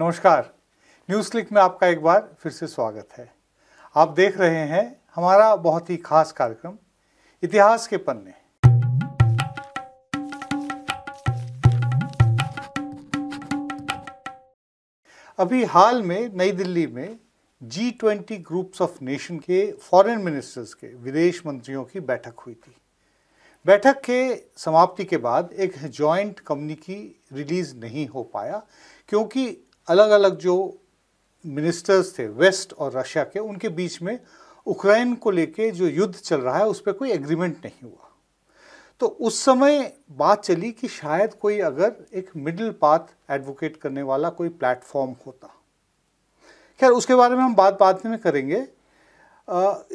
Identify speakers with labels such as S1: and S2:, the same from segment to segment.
S1: नमस्कार news click में आपका एक बार फिर से स्वागत है आप देख रहे हैं हमारा बहुत ही खास कार्यक्रम इतिहास के पन्ने अभी हाल में नई दिल्ली में G twenty groups of nation के फॉरेन मिनिस्टर्स के विदेश मंत्रियों की बैठक हुई थी बैठक के समाप्ति के बाद एक जॉइंट कम्युनिकी रिलीज नहीं हो पाया क्योंकि अलग अलग जो मिनिस्टर्स थे वेस्ट और रशिया के उनके बीच में उक्रेन को लेके जो युद्ध चल रहा है उस पर कोई एग्रीमेंट नहीं हुआ तो उस समय बात चली कि शायद कोई अगर एक मिडिल पाथ एडवोकेट करने वाला कोई प्लेटफॉर्म होता खैर उसके बारे में हम बात बाद में करेंगे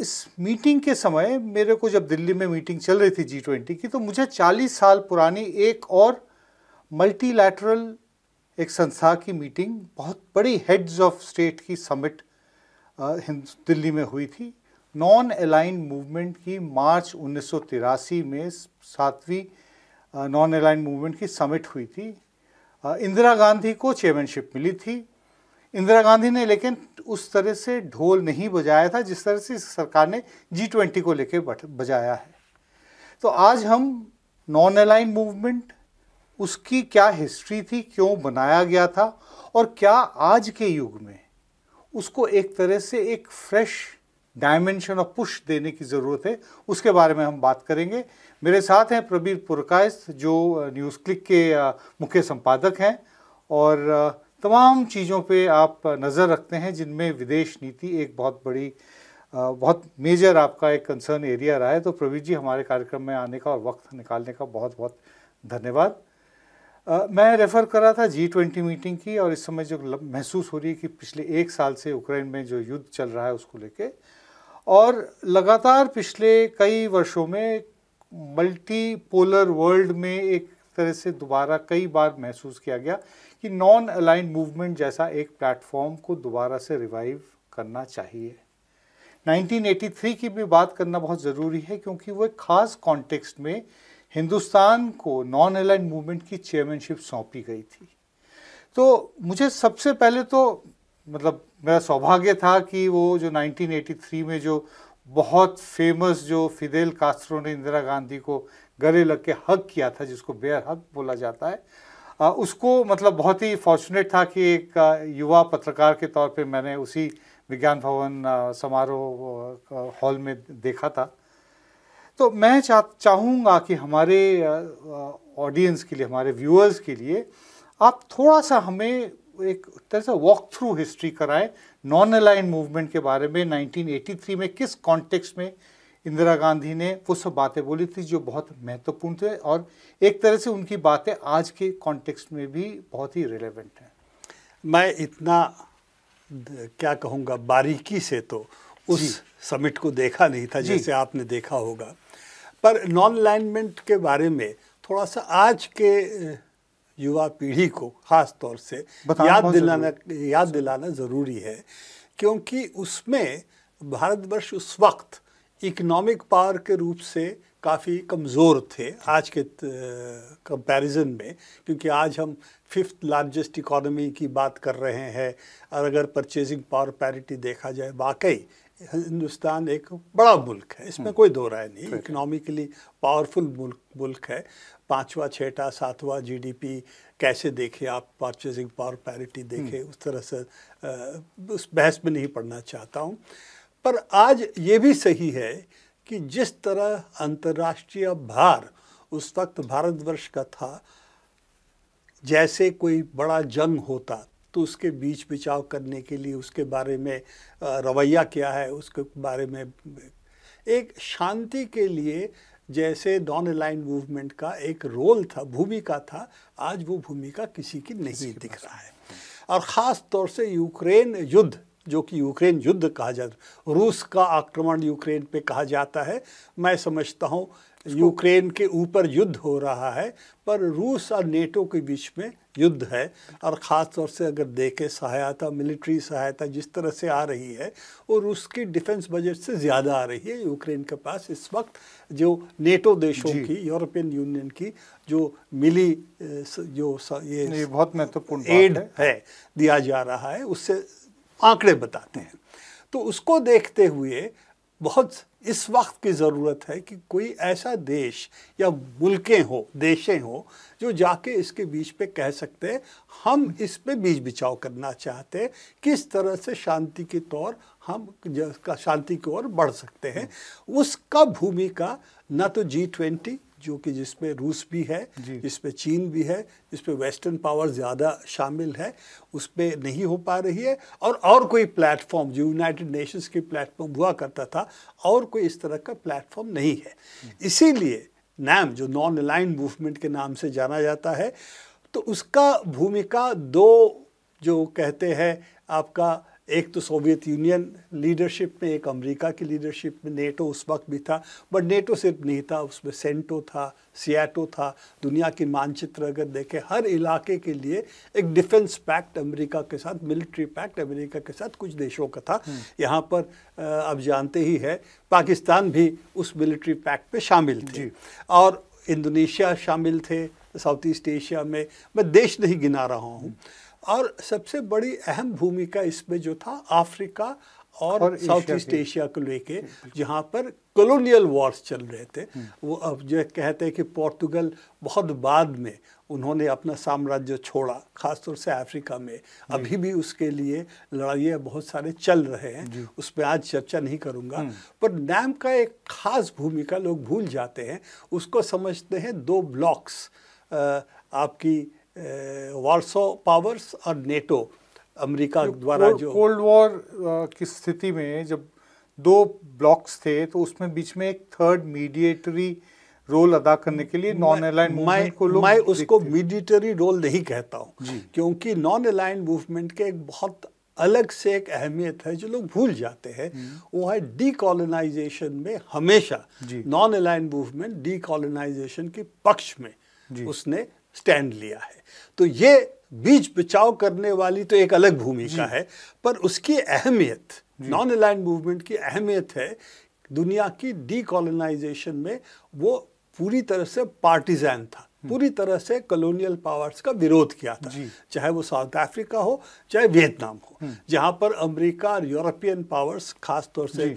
S1: इस मीटिंग के समय मेरे को जब दिल्ली में मीटिंग चल रही थी जी ट्वेंटी की तो मुझे 40 साल पुरानी एक और मल्टीलैटरल एक संस्था की मीटिंग बहुत बड़ी हेड्स ऑफ स्टेट की समिट दिल्ली में हुई थी नॉन अलाइन मूवमेंट की मार्च उन्नीस में सातवीं नॉन अलाइन मूवमेंट की समिट हुई थी इंदिरा गांधी को चेयरमैनशिप मिली थी इंदिरा गांधी ने लेकिन उस तरह से ढोल नहीं बजाया था जिस तरह से सरकार ने जी ट्वेंटी को लेकर बजाया है तो आज हम नॉन अलाइन मूवमेंट उसकी क्या हिस्ट्री थी क्यों बनाया गया था और क्या आज के युग में उसको एक तरह से एक फ्रेश डायमेंशन और पुश देने की ज़रूरत है उसके बारे में हम बात करेंगे मेरे साथ हैं प्रबीर पुरकायस जो न्यूज़ क्लिक के मुख्य संपादक हैं और तमाम चीज़ों पे आप नज़र रखते हैं जिनमें विदेश नीति एक बहुत बड़ी बहुत मेजर आपका एक कंसर्न एरिया रहा है तो प्रवीर जी हमारे कार्यक्रम में आने का और वक्त निकालने का बहुत बहुत धन्यवाद मैं रेफ़र कर रहा था जी ट्वेंटी मीटिंग की और इस समय जो महसूस हो रही है कि पिछले एक साल से यूक्रेन में जो युद्ध चल रहा है उसको लेके और लगातार पिछले कई वर्षों में मल्टीपोलर वर्ल्ड में एक तरह से दोबारा कई बार महसूस किया गया कि नॉन अलाइन मूवमेंट जैसा एक प्लेटफॉर्म को दोबारा से रिवाइव करना चाहिए 1983 की भी बात करना बहुत ज़रूरी है क्योंकि वो एक ख़ास कॉन्टेक्स्ट में हिंदुस्तान को नॉन अलाइन मूवमेंट की चेयरमैनशिप सौंपी गई थी तो मुझे सबसे पहले तो मतलब मेरा सौभाग्य था कि वो जो 1983 में जो बहुत फेमस जो फिदेल कास्त्रो ने इंदिरा गांधी को गले लग के हक किया था जिसको बेयर हक बोला जाता है आ, उसको मतलब बहुत ही फॉर्चुनेट था कि एक युवा पत्रकार के तौर पे मैंने उसी विज्ञान भवन समारोह हॉल में देखा था तो मैं चा चाहूँगा कि हमारे ऑडियंस के लिए हमारे व्यूअर्स के लिए आप थोड़ा सा हमें एक तरह से वॉक थ्रू हिस्ट्री कराएं नॉन अलाइन मूवमेंट के बारे में 1983 में किस कॉन्टेक्स्ट में इंदिरा गांधी ने वो सब बातें बोली थी जो बहुत महत्वपूर्ण थे और एक तरह से उनकी बातें आज के कॉन्टेक्स्ट में भी बहुत ही रिलेवेंट हैं मैं
S2: इतना क्या कहूँगा बारीकी से तो उस समिट को देखा नहीं था जैसे आपने देखा होगा पर नॉन अलाइनमेंट के बारे में थोड़ा सा आज के युवा पीढ़ी को ख़ास तौर से याद दिलाना याद दिलाना ज़रूरी है क्योंकि उसमें भारतवर्ष उस वक्त इकोनॉमिक पावर के रूप से काफ़ी कमज़ोर थे आज के कंपैरिजन में क्योंकि आज हम फिफ्थ लार्जेस्ट इकोनॉमी की बात कर रहे हैं और अगर परचेजिंग पावर पैरिटी देखा जाए वाकई हिंदुस्तान एक बड़ा मुल्क है इसमें हम्म। कोई दो राय नहीं इकोनॉमिकली पावरफुल मुल्क मुल्क है पाँचवा छठा सातवां जीडीपी कैसे देखे आप परचेसिंग पावर पैरिटी देखे हम्म। उस तरह से उस बहस में नहीं पढ़ना चाहता हूँ पर आज ये भी सही है कि जिस तरह अंतर्राष्ट्रीय भार उस वक्त भारतवर्ष का था जैसे कोई बड़ा जंग होता तो उसके बीच बिचाव करने के लिए उसके बारे में रवैया क्या है उसके बारे में एक शांति के लिए जैसे डॉन अलाइन मूवमेंट का एक रोल था भूमिका था आज वो भूमिका किसी की नहीं दिख रहा है और ख़ास तौर से यूक्रेन युद्ध जो कि यूक्रेन युद्ध कहा जाता रूस का आक्रमण यूक्रेन पे कहा जाता है मैं समझता हूँ यूक्रेन के ऊपर युद्ध हो रहा है पर रूस और नेटो के बीच में युद्ध है और ख़ास तौर से अगर देखें सहायता मिलिट्री सहायता जिस तरह से आ रही है वो रूस की डिफेंस बजट से ज़्यादा आ रही है यूक्रेन के पास इस वक्त जो नेटो देशों की यूरोपियन यूनियन की जो मिली जो ये, ये बहुत महत्वपूर्ण एड है।, है दिया जा रहा है उससे आंकड़े बताते हैं तो उसको देखते हुए बहुत इस वक्त की ज़रूरत है कि कोई ऐसा देश या मुल्कें हो देशें हो जो जाके इसके बीच पे कह सकते हैं हम इस पे बीच बिचाव करना चाहते हैं किस तरह से शांति के तौर हम शांति की ओर बढ़ सकते हैं हम्म। उसका भूमिका ना तो जी ट्वेंटी जो कि जिसमें रूस भी है जिसमें चीन भी है जिसमें वेस्टर्न पावर ज़्यादा शामिल है उस पर नहीं हो पा रही है और और कोई प्लेटफॉर्म जो यूनाइटेड नेशंस की प्लेटफॉर्म हुआ करता था और कोई इस तरह का प्लेटफॉर्म नहीं है इसीलिए नैम जो नॉन अलाइन मूवमेंट के नाम से जाना जाता है तो उसका भूमिका दो जो कहते हैं आपका एक तो सोवियत यूनियन लीडरशिप में एक अमेरिका की लीडरशिप में नेटो उस वक्त भी था बट नेटो सिर्फ नहीं था उसमें सेंटो था सियाटो था दुनिया की मानचित्र अगर देखें हर इलाके के लिए एक डिफेंस पैक्ट अमेरिका के साथ मिलिट्री पैक्ट अमेरिका के साथ कुछ देशों का था हम्म। यहाँ पर आप जानते ही है पाकिस्तान भी उस मिलिट्री पैक्ट में शामिल थे और इंडोनेशिया शामिल थे साउथ ईस्ट एशिया में मैं देश नहीं गिना रहा हूँ और सबसे बड़ी अहम भूमिका इसमें जो था अफ्रीका और, और साउथ ईस्ट एशिया को लेके जहाँ पर कॉलोनियल वॉर्स चल रहे थे हम्म। वो अब जो कहते हैं कि पोर्तुगल बहुत बाद में उन्होंने अपना साम्राज्य छोड़ा खासतौर से अफ्रीका में अभी भी उसके लिए लड़ाइयाँ बहुत सारे चल रहे हैं उस पर आज चर्चा नहीं करूँगा हम्म। पर नैम का एक खास भूमिका लोग भूल जाते हैं उसको समझते हैं दो ब्लॉक्स आपकी वार्सो uh, पावर्स और नेटो तो अमेरिका द्वारा जो
S1: कोल्ड वॉर uh, की स्थिति में जब दो ब्लॉक्स थे तो उसमें बीच में एक थर्ड मीडिएटरी रोल अदा करने के लिए नॉन अलाइन मूवमेंट को लोग मैं उसको मीडिएटरी रोल नहीं कहता हूँ क्योंकि नॉन अलाइन मूवमेंट के
S2: एक बहुत अलग से एक अहमियत है जो लोग भूल जाते हैं हम्म। वो है डीकोलोनाइजेशन में हमेशा नॉन अलाइन मूवमेंट डीकोलोनाइजेशन के पक्ष में उसने स्टैंड लिया है तो ये बीच बचाव करने वाली तो एक अलग भूमिका है पर उसकी अहमियत नॉन अलाइन मूवमेंट की अहमियत है दुनिया की डीकोलोनाइजेशन में वो पूरी तरह से पार्टीजैन था हम्म। पूरी तरह से कॉलोनियल पावर्स का विरोध किया था चाहे वो साउथ अफ्रीका हो चाहे वियतनाम हो हम्म। जहाँ पर अमेरिका और यूरोपियन पावर्स खासतौर से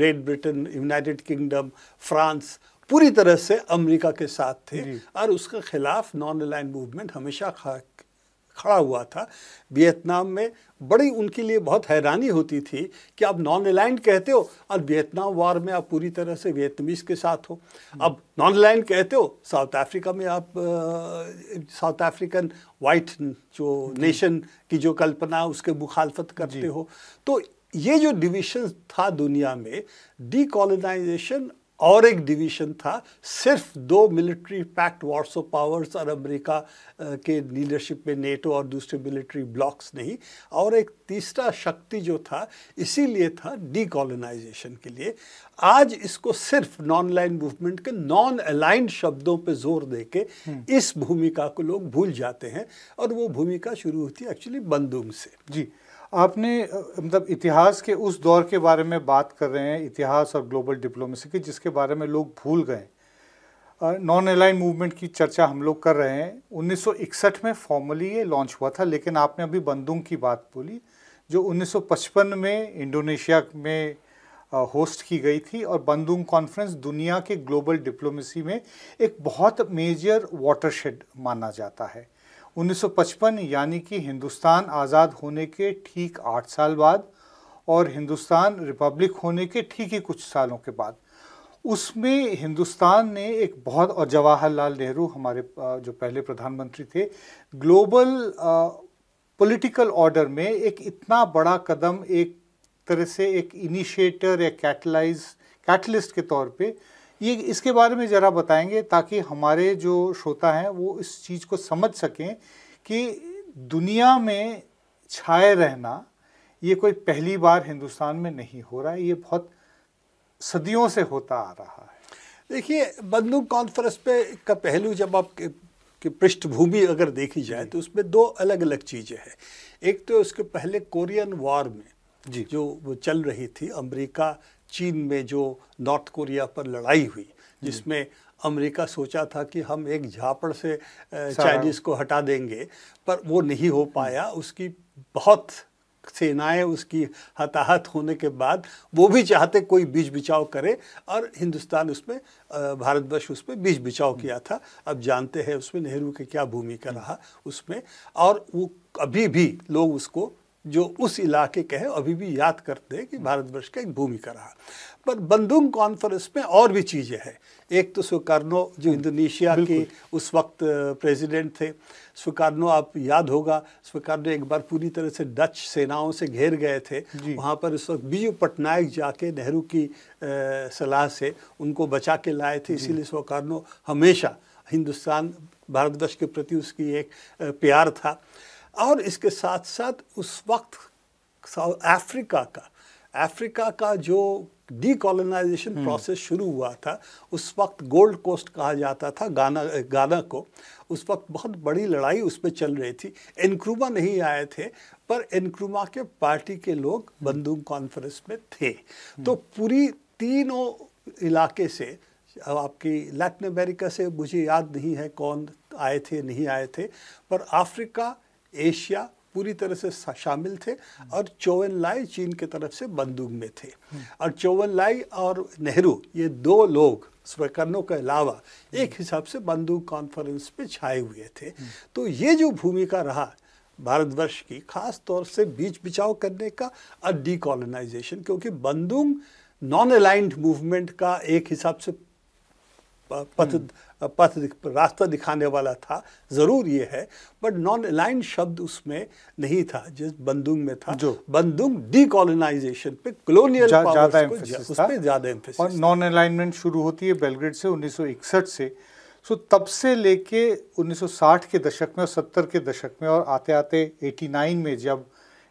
S2: Great Britain United Kingdom France पूरी तरह से अमेरिका के साथ थे और उसके खिलाफ नॉन अलाइन मूवमेंट हमेशा खड़ा हुआ था वियतनाम में बड़ी उनके लिए बहुत हैरानी होती थी कि आप नॉन अलाइन कहते हो और वियतनाम वार में आप पूरी तरह से वियतनामीज के साथ हो अब नॉन अलाइन कहते हो साउथ अफ्रीका में आप साउथ अफ्रीकन वाइट जो नेशन की जो कल्पना उसके मुखालफत करते हो तो ये जो डिविशन था दुनिया में डीकोलोनाइजेशन और एक डिवीजन था सिर्फ दो मिलिट्री पैक्ट वार्सो पावर्स और अमेरिका के लीडरशिप में नेटो और दूसरे मिलिट्री ब्लॉक्स नहीं और एक तीसरा शक्ति जो था इसीलिए था डीकॉलोनाइजेशन के लिए आज इसको सिर्फ नॉन लाइन मूवमेंट के नॉन अलाइंड शब्दों पे जोर दे के
S1: हम्म। इस भूमिका को लोग भूल जाते हैं और वो भूमिका शुरू होती है एक्चुअली बंदूंग से जी आपने मतलब इतिहास के उस दौर के बारे में बात कर रहे हैं इतिहास और ग्लोबल डिप्लोमेसी की जिसके बारे में लोग भूल गए नॉन अलाइन मूवमेंट की चर्चा हम लोग कर रहे हैं 1961 में फॉर्मली ये लॉन्च हुआ था लेकिन आपने अभी बंदूक की बात बोली जो 1955 में इंडोनेशिया में होस्ट की गई थी और बंदूक कॉन्फ्रेंस दुनिया के ग्लोबल डिप्लोमेसी में एक बहुत मेजर वाटरशेड माना जाता है 1955 यानी कि हिंदुस्तान आज़ाद होने के ठीक आठ साल बाद और हिंदुस्तान रिपब्लिक होने के ठीक ही कुछ सालों के बाद उसमें हिंदुस्तान ने एक बहुत और जवाहरलाल नेहरू हमारे जो पहले प्रधानमंत्री थे ग्लोबल पॉलिटिकल ऑर्डर में एक इतना बड़ा कदम एक तरह से एक इनिशिएटर या कैटलाइज कैटलिस्ट के तौर पे ये इसके बारे में ज़रा बताएंगे ताकि हमारे जो श्रोता हैं वो इस चीज़ को समझ सकें कि दुनिया में छाए रहना ये कोई पहली बार हिंदुस्तान में नहीं हो रहा है ये बहुत सदियों से होता आ रहा है देखिए बंदूक कॉन्फ्रेंस पे का पहलू जब आप
S2: की पृष्ठभूमि अगर देखी जाए तो उसमें दो अलग अलग चीज़ें हैं एक तो उसके पहले कोरियन वॉर में जी जो वो चल रही थी अमेरिका चीन में जो नॉर्थ कोरिया पर लड़ाई हुई जिसमें अमेरिका सोचा था कि हम एक झापड़ से चाइनीज़ को हटा देंगे पर वो नहीं हो पाया उसकी बहुत सेनाएं उसकी हताहत होने के बाद वो भी चाहते कोई बीच बिचाव करे और हिंदुस्तान उसमें भारतवर्ष उसमें बीच बिचाव किया था अब जानते हैं उसमें नेहरू की क्या भूमिका रहा उसमें और वो अभी भी लोग उसको जो उस इलाके के हैं अभी भी याद करते हैं कि भारतवर्ष का एक भूमिका रहा पर बंदुंग कॉन्फ्रेंस में और भी चीज़ें हैं एक तो सुकार्नो जो इंडोनेशिया के उस वक्त प्रेसिडेंट थे सुकार्नो आप याद होगा सुकार्नो एक बार पूरी तरह से डच सेनाओं से घेर गए थे वहाँ पर उस वक्त बीजू पटनायक जाके नेहरू की सलाह से उनको बचा के लाए थे इसीलिए सुकार्नो हमेशा हिंदुस्तान भारतवर्ष के प्रति उसकी एक प्यार था और इसके साथ साथ उस वक्त साउथ अफ्रीका का अफ्रीका का जो डीकोलोनाइजेशन प्रोसेस हम्म। शुरू हुआ था उस वक्त गोल्ड कोस्ट कहा जाता था गाना गाना को उस वक्त बहुत बड़ी लड़ाई उस पर चल रही थी इनक्रूमा नहीं आए थे पर इनक्रूमा के पार्टी के लोग हम्म। बंदूक कॉन्फ्रेंस में थे हम्म। तो पूरी तीनों इलाके से आपकी लैटिन अमेरिका से मुझे याद नहीं है कौन आए थे नहीं आए थे पर अफ्रीका एशिया पूरी तरह से शामिल थे और चोवन लाई चीन की तरफ से बंदूक में थे और चोवन लाई और नेहरू ये दो लोग स्वकर्णों के अलावा एक हिसाब से बंदूक कॉन्फ्रेंस पे छाए हुए थे तो ये जो भूमिका रहा भारतवर्ष की खास तौर से बीच बिचाव करने का और डिकॉलोनाइजेशन क्योंकि बंदूक नॉन अलाइंड मूवमेंट का एक हिसाब से पथ पथ रास्ता दिखाने वाला था ज़रूर ये है बट नॉन अलाइन शब्द उसमें नहीं था जिस बंदुंग
S1: में था जो बंदूक डीकोलोनाइजेशन पे कलोनियल जा, ज्यादा एम्फेसिस था ज़्यादा एम्फेसिस और नॉन अलाइनमेंट शुरू होती है बेलग्रेड से 1961 से सो तब से लेके 1960 के दशक में और 70 के दशक में और आते आते 89 में जब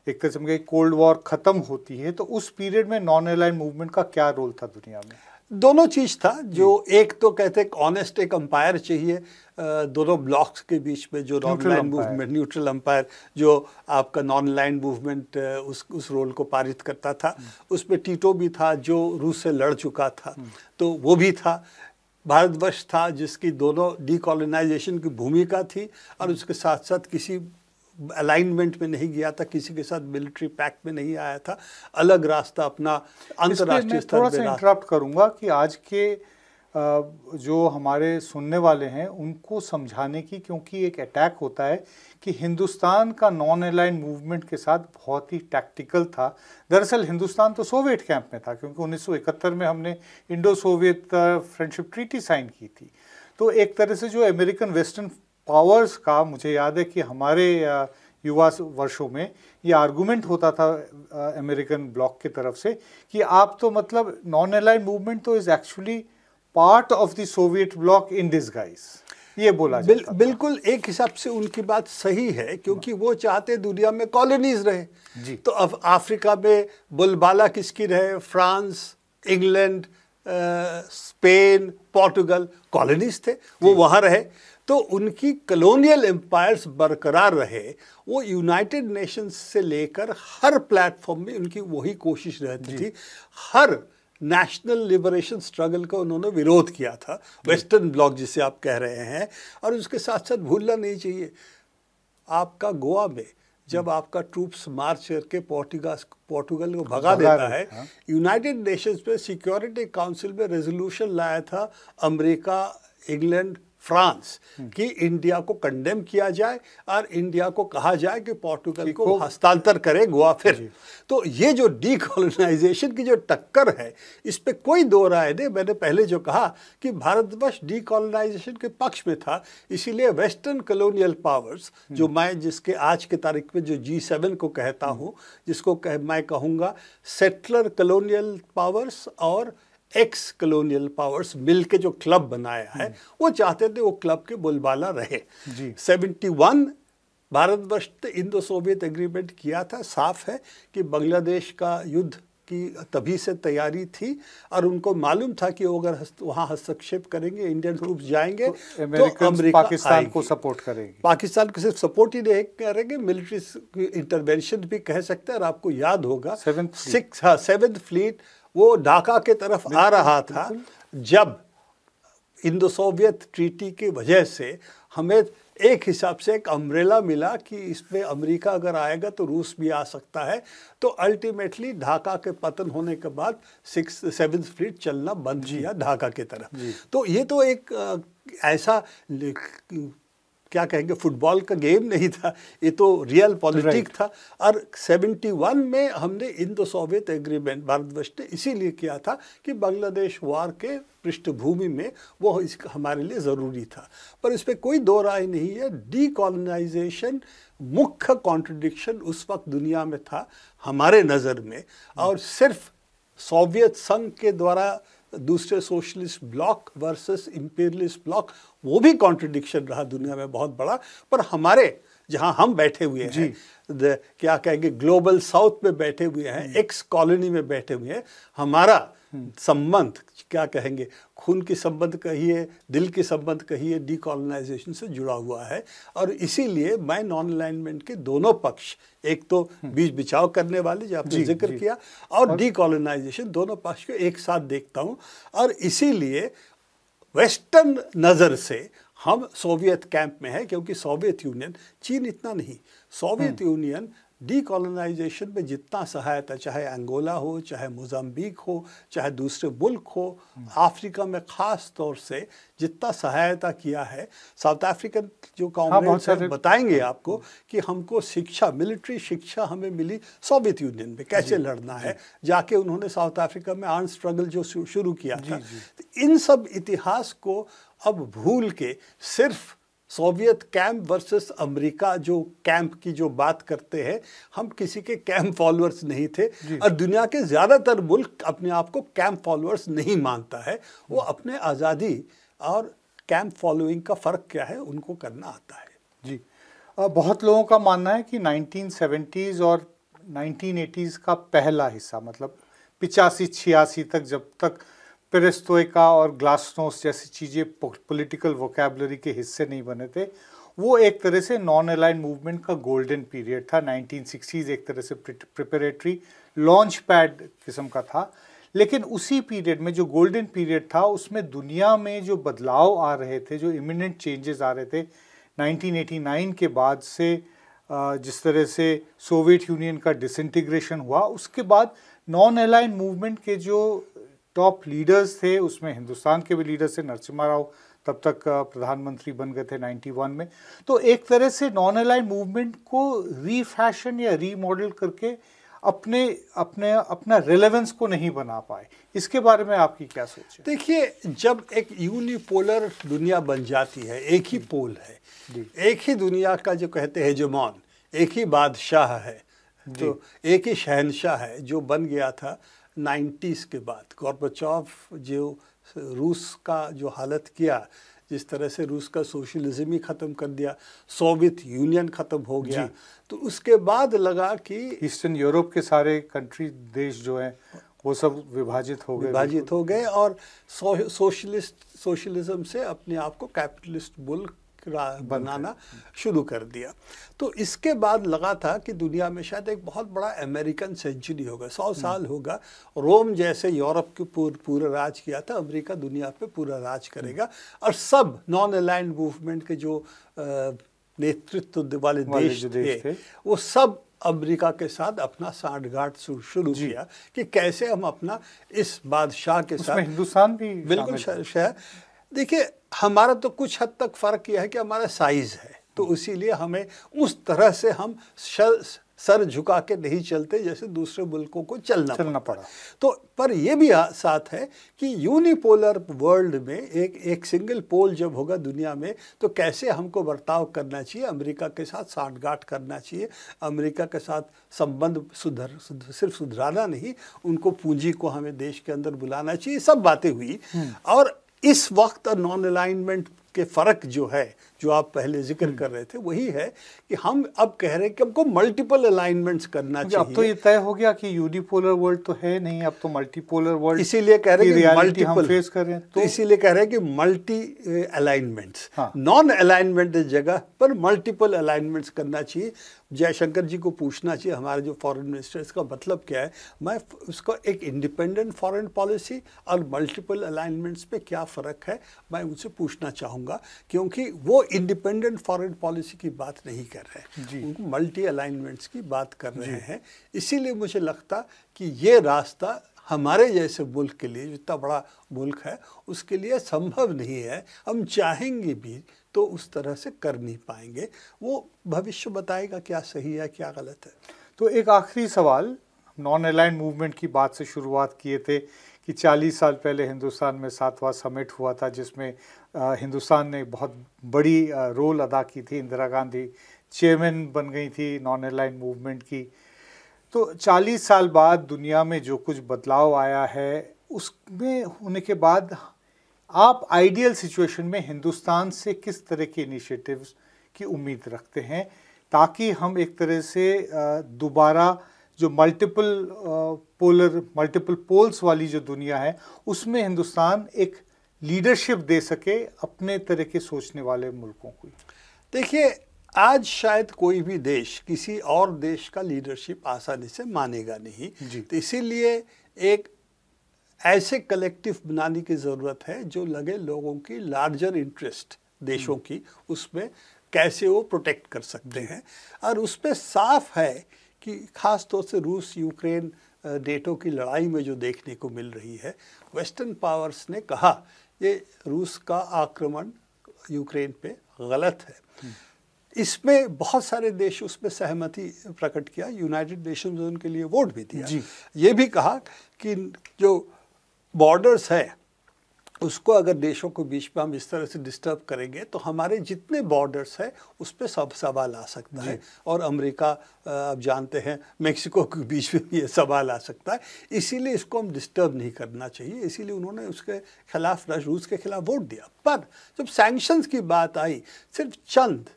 S1: एक किस्म की कोल्ड वॉर ख़त्म होती है तो उस पीरियड में नॉन अलाइन मूवमेंट का क्या रोल था दुनिया में दोनों चीज़ था जो एक तो कहते हैं ऑनेस्ट एक अंपायर चाहिए
S2: दोनों ब्लॉक्स के बीच में जो non line movement neutral umpire जो आपका नॉन लाइन मूवमेंट उस उस रोल को पारित करता था हम्म। उसमें टीटो भी था जो रूस से लड़ चुका था हम्म। तो वो भी था भारतवर्ष था जिसकी दोनों डीकोलोनाइजेशन की भूमिका थी और हम्म। उसके साथ साथ किसी अलाइनमेंट में नहीं गया था किसी के साथ मिलिट्री पैक्ट में नहीं आया था अलग रास्ता अपना अंतर्राष्ट्रीय स्तर पर इंटरप्ट
S1: करूंगा कि आज के जो हमारे सुनने वाले हैं उनको समझाने की क्योंकि एक अटैक होता है कि हिंदुस्तान का नॉन अलाइन मूवमेंट के साथ बहुत ही टैक्टिकल था दरअसल हिंदुस्तान तो सोवियत कैंप में था क्योंकि 1971 में हमने Indo Soviet friendship treaty sign की थी तो एक तरह से जो अमेरिकन वेस्टर्न पावर्स का मुझे याद है कि हमारे युवा वर्षों में ये आर्गूमेंट होता था अमेरिकन ब्लॉक की तरफ से कि आप तो मतलब नॉन अलाइन मूवमेंट तो is actually part of the Soviet bloc in this guys ये बोला बिल, बिल्कुल एक हिसाब से उनकी बात सही है क्योंकि वो चाहते दुनिया में कॉलोनीज रहे
S2: जी तो अब अफ्रीका में बुलबाला किसकी रहे France England Spain Portugal colonies थे वो वहाँ रहे तो उनकी कलोनियल एम्पायर्स बरकरार रहे वो यूनाइटेड नेशंस से लेकर हर प्लेटफॉर्म में उनकी वही कोशिश रहती थी हर नेशनल लिबरेशन स्ट्रगल का उन्होंने विरोध किया था वेस्टर्न ब्लॉक जिसे आप कह रहे हैं और उसके साथ साथ भूलना नहीं चाहिए आपका गोवा में जब हम्म। आपका ट्रूप्स मार्च करके पोर्टुगास पोर्टुगल को भगा देता है यूनाइटेड हाँ। नेशंस में सिक्योरिटी काउंसिल में रेजोल्यूशन लाया था अमेरिका इंग्लैंड फ्रांस हम्म। कि इंडिया को कंडेम किया जाए और इंडिया को कहा जाए कि पोर्टुगल को हस्तांतर करे गोवा फिर तो ये जो डीकोलोनाइजेशन की जो टक्कर है इस पर कोई दो राय नहीं मैंने पहले जो कहा कि भारतवर्ष डीकोलोनाइजेशन के पक्ष में था इसीलिए वेस्टर्न कलोनियल पावर्स जो मैं जिसके आज के तारीख में जो जी सेवन को कहता हम्म। हूँ जिसको कह, मैं कहूँगा सेटलर कॉलोनियल पावर्स और एक्स कलोनियल पावर्स मिल के जो क्लब बनाया है हम्म। वो चाहते थे वो क्लब के बोलबाला रहे सेवेंटी वन भारतवर्ष ने इंडो सोवियत एग्रीमेंट किया था साफ है कि बांग्लादेश का युद्ध की तभी से तैयारी थी और उनको मालूम था कि अगर हस्त, वहाँ हस्तक्षेप करेंगे इंडियन ग्रुप तो- जाएंगे तो, तो अमेरिका पाकिस्तान को
S1: सपोर्ट करेंगे
S2: पाकिस्तान को सिर्फ सपोर्ट ही नहीं करेंगे मिलिट्री इंटरवेंशन भी कह सकते हैं और आपको याद होगा सेवन सिक्स हाँ सेवन फ्लीट वो ढाका के तरफ आ रहा था जब इंडो सोवियत ट्रीटी की वजह से हमें एक हिसाब से एक अम्ब्रेला मिला कि इसमें अमेरिका अगर आएगा तो रूस भी आ सकता है तो अल्टीमेटली ढाका के पतन होने के बाद सिक्स सेवन फ्लीट चलना बंद किया ढाका की तरफ तो ये तो एक ऐसा क्या कहेंगे फुटबॉल का गेम नहीं था ये तो रियल पॉलिटिक right. था और 71 में हमने इंदो सोवियत एग्रीमेंट भारतवर्ष ने इसीलिए किया था कि बांग्लादेश वार के पृष्ठभूमि में वो इस हमारे लिए ज़रूरी था पर इस पर कोई दो राय नहीं है डीकॉलोनाइजेशन मुख्य कॉन्ट्रडिक्शन उस वक्त दुनिया में था हमारे नज़र में और सिर्फ सोवियत संघ के द्वारा दूसरे socialist bloc versus imperialist bloc वो भी कॉन्ट्रडिक्शन रहा दुनिया में बहुत बड़ा पर हमारे जहाँ हम बैठे हुए हैं क्या कहेंगे ग्लोबल साउथ में बैठे हुए हैं एक्स कॉलोनी में बैठे हुए हैं हमारा हम्म। संबंध क्या कहेंगे खून की संबंध कहिए दिल की संबंध कहिए डिकॉलोनाइजेशन से जुड़ा हुआ है और इसीलिए मैं नॉन अलाइनमेंट के दोनों पक्ष एक तो हम्म। बीच बिछाव करने वाले जो आपने जिक्र किया और, और डिकॉलोनाइजेशन दोनों पक्ष को एक साथ देखता हूँ और इसीलिए वेस्टर्न नज़र से हम सोवियत कैंप में है क्योंकि सोवियत यूनियन चीन इतना नहीं सोवियत हम्म। यूनियन डीकॉलोनाइजेशन में जितना सहायता चाहे अंगोला हो चाहे मोजाम्बिक हो चाहे दूसरे मुल्क हो अफ्रीका में ख़ास तौर से जितना सहायता किया है साउथ अफ्रीकन जो कॉमरेड्स हाँ, बताएंगे हाँ। आपको कि हमको शिक्षा मिलिट्री शिक्षा हमें मिली सोवियत यूनियन में कैसे लड़ना है जाके उन्होंने साउथ अफ्रीका में आर्म स्ट्रगल जो शुरू किया था तो इन सब इतिहास को अब भूल के सिर्फ़ सोवियत कैंप वर्सेस अमेरिका जो कैंप की जो बात करते हैं हम किसी के कैंप फॉलोअर्स नहीं थे और दुनिया के ज़्यादातर मुल्क अपने आप को कैंप फॉलोअर्स नहीं मानता है वो अपने आज़ादी और कैंप फॉलोइंग का फ़र्क क्या है उनको
S1: करना आता है जी बहुत लोगों का मानना है कि 1970s और 1980s का पहला हिस्सा मतलब पिचासी छियासी तक जब तक पेरेस्तोका और ग्लासनोस जैसी चीज़ें पॉलिटिकल वोकेबलरी के हिस्से नहीं बने थे वो एक तरह से नॉन अलाइन मूवमेंट का गोल्डन पीरियड था सिक्सटीज़ एक तरह से प्रिपेरेटरी लॉन्च पैड किस्म का था लेकिन उसी पीरियड में जो गोल्डन पीरियड था उसमें दुनिया में जो बदलाव आ रहे थे जो इमिनेंट चेंजेस आ रहे थे 1989 के बाद से जिस तरह से सोवियत यूनियन का डिसइंटीग्रेशन हुआ उसके बाद नॉन अलाइन मूवमेंट के जो टॉप लीडर्स थे उसमें हिंदुस्तान के भी लीडर्स थे नरसिम्हा राव तब तक प्रधानमंत्री बन गए थे 91 में तो एक तरह से नॉन अलाइन मूवमेंट को रीफैशन या रीमॉडल करके अपने अपने अपना रिलेवेंस को नहीं बना पाए इसके बारे में आपकी क्या सोच है देखिए जब एक यूनिपोलर दुनिया बन जाती है एक ही पोल
S2: है एक ही दुनिया का जो कहते हैं जुमान एक ही बादशाह है तो एक ही शहनशाह है जो बन गया था नाइन्टीज के बाद गौरबचौफ जो रूस का जो हालत किया जिस तरह से रूस का सोशलिज्म ही
S1: ख़त्म कर दिया सोवियत यूनियन ख़त्म हो गया तो उसके बाद लगा कि ईस्टर्न यूरोप के सारे कंट्री देश जो हैं वो सब विभाजित हो गए विभाजित हो गए और सो, सोशलिस्ट सोशलिज्म से अपने आप को कैपिटलिस्ट मुल्क
S2: बनाना शुरू कर दिया तो इसके बाद लगा था कि दुनिया में शायद एक बहुत बड़ा अमेरिकन सेंचुरी होगा सौ हम्म। साल होगा रोम जैसे यूरोप के पूर, पूरा राज किया था अमेरिका दुनिया पे पूरा राज हम्म। करेगा और सब नॉन अलाइंड मूवमेंट के जो नेतृत्व वाले देश, देश थे वो सब अमेरिका के साथ अपना गाठ शुरू किया कि कैसे हम अपना इस बादशाह के साथ हिंदुस्तान भी बिल्कुल शहर देखिए हमारा तो कुछ हद तक फ़र्क यह है कि हमारा साइज़ है तो हम्म। इसीलिए हमें उस तरह से हम शर, सर झुका के नहीं चलते जैसे दूसरे मुल्कों को चलना चलना पड़ा तो पर यह भी साथ है कि यूनिपोलर वर्ल्ड में एक एक सिंगल पोल जब होगा दुनिया में तो कैसे हमको बर्ताव करना चाहिए अमेरिका के साथ साठगांठ करना चाहिए अमेरिका के साथ संबंध सुधर सुध, सिर्फ सुधराना नहीं उनको पूंजी को हमें देश के अंदर बुलाना चाहिए सब बातें हुई हम्म। और इस वक्त और नॉन अलाइनमेंट के फ़र्क जो है जो आप पहले जिक्र कर रहे थे वही है कि हम अब कह रहे हैं कि हमको मल्टीपल अलाइनमेंट्स करना चाहिए अब तो ये
S1: तय हो गया कि यूनिपोलर वर्ल्ड तो है नहीं अब तो मल्टीपोलर वर्ल्ड इसीलिए कह रहे हैं मल्टीपल फेस कर रहे हैं तो, तो इसीलिए कह रहे हैं कि मल्टी अलाइनमेंट्स नॉन अलाइनमेंट
S2: जगह पर मल्टीपल अलाइनमेंट्स करना चाहिए जयशंकर जी को पूछना चाहिए हमारे जो फॉरेन मिनिस्टर इसका मतलब क्या है मैं उसको एक इंडिपेंडेंट फॉरेन पॉलिसी और मल्टीपल अलाइनमेंट्स पे क्या फ़र्क है मैं उनसे पूछना चाहूँगा क्योंकि वो इंडिपेंडेंट फॉरेन पॉलिसी की बात नहीं कर रहे हैं मल्टी अलाइनमेंट्स की बात कर रहे हैं इसीलिए मुझे लगता कि ये रास्ता हमारे जैसे मुल्क के लिए जितना बड़ा मुल्क है उसके लिए संभव नहीं है हम चाहेंगे भी तो उस तरह से
S1: कर नहीं पाएंगे वो भविष्य बताएगा क्या सही है क्या गलत है तो एक आखिरी सवाल नॉन अलाइन मूवमेंट की बात से शुरुआत किए थे कि 40 साल पहले हिंदुस्तान में सातवां समिट हुआ था जिसमें हिंदुस्तान ने बहुत बड़ी रोल अदा की थी इंदिरा गांधी चेयरमैन बन गई थी नॉन अलाइन मूवमेंट की तो 40 साल बाद दुनिया में जो कुछ बदलाव आया है उसमें होने के बाद आप आइडियल सिचुएशन में हिंदुस्तान से किस तरह के इनिशिएटिव्स की उम्मीद रखते हैं ताकि हम एक तरह से दोबारा जो मल्टीपल पोलर मल्टीपल पोल्स वाली जो दुनिया है उसमें हिंदुस्तान एक लीडरशिप दे सके अपने तरह के सोचने वाले मुल्कों को देखिए आज शायद कोई भी देश किसी और देश का लीडरशिप आसानी
S2: से मानेगा नहीं तो इसीलिए एक ऐसे कलेक्टिव बनाने की ज़रूरत है जो लगे लोगों की लार्जर इंटरेस्ट देशों हम्म। की उसमें कैसे वो प्रोटेक्ट कर सकते हैं और उस पर साफ है कि ख़ास तौर से रूस यूक्रेन डेटो की लड़ाई में जो देखने को मिल रही है वेस्टर्न पावर्स ने कहा ये रूस का आक्रमण यूक्रेन पे गलत है हम्म। इसमें बहुत सारे देश उसमें सहमति प्रकट किया यूनाइटेड नेशन ने उनके लिए वोट भी दिया ये भी कहा कि जो बॉर्डर्स है उसको अगर देशों के बीच में हम इस तरह से डिस्टर्ब करेंगे तो हमारे जितने बॉर्डर्स हैं उस पर सब सवाल आ सकता है और अमेरिका आप जानते हैं मेक्सिको के बीच में भी ये सवाल आ सकता है इसीलिए इसको हम डिस्टर्ब नहीं करना चाहिए इसीलिए उन्होंने उसके खिलाफ रूस के खिलाफ वोट दिया पर जब सैंक्शंस की बात आई सिर्फ चंद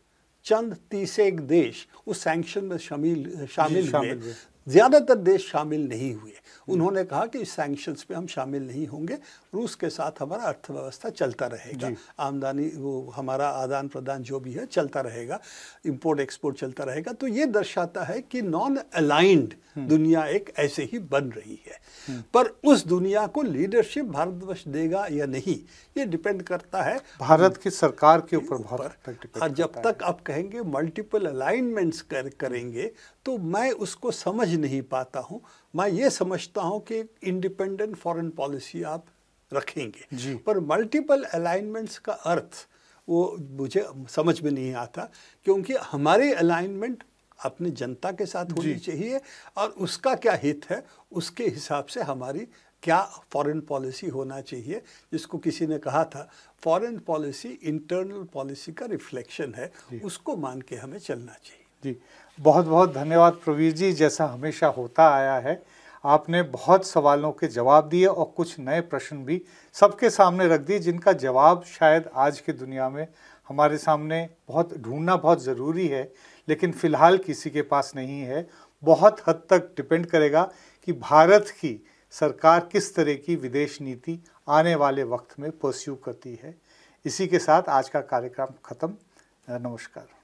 S2: चंद तीस एक देश उस सैंक्शन में शामिल शामिल हुए ज़्यादातर देश शामिल नहीं हुए उन्होंने कहा कि सैंक्शंस पे हम शामिल नहीं होंगे रूस के साथ हमारा अर्थव्यवस्था चलता रहेगा आमदनी वो हमारा आदान प्रदान जो भी है चलता रहेगा इंपोर्ट एक्सपोर्ट चलता रहेगा तो ये दर्शाता है कि नॉन अलाइंड हम्म। दुनिया एक ऐसे ही बन रही है हम्म। पर उस दुनिया को लीडरशिप भारतवर्ष देगा या नहीं ये डिपेंड करता है भारत की सरकार के ऊपर और हाँ, जब तक आप कहेंगे मल्टीपल अलाइनमेंट्स करेंगे तो मैं उसको समझ नहीं पाता हूँ मैं ये समझता हूँ कि इंडिपेंडेंट फॉरेन पॉलिसी आप रखेंगे पर मल्टीपल अलाइनमेंट्स का अर्थ वो मुझे समझ में नहीं आता क्योंकि हमारे अलाइनमेंट अपनी जनता के साथ होनी चाहिए और उसका क्या हित है उसके हिसाब से हमारी क्या फॉरेन पॉलिसी होना चाहिए जिसको किसी ने कहा था फॉरेन पॉलिसी इंटरनल पॉलिसी का रिफ्लेक्शन
S1: है उसको मान के हमें चलना चाहिए जी बहुत बहुत धन्यवाद प्रवीर जी जैसा हमेशा होता आया है आपने बहुत सवालों के जवाब दिए और कुछ नए प्रश्न भी सबके सामने रख दिए जिनका जवाब शायद आज की दुनिया में हमारे सामने बहुत ढूंढना बहुत ज़रूरी है लेकिन फ़िलहाल किसी के पास नहीं है बहुत हद तक डिपेंड करेगा कि भारत की सरकार किस तरह की विदेश नीति आने वाले वक्त में परस्यू करती है इसी के साथ आज का कार्यक्रम ख़त्म नमस्कार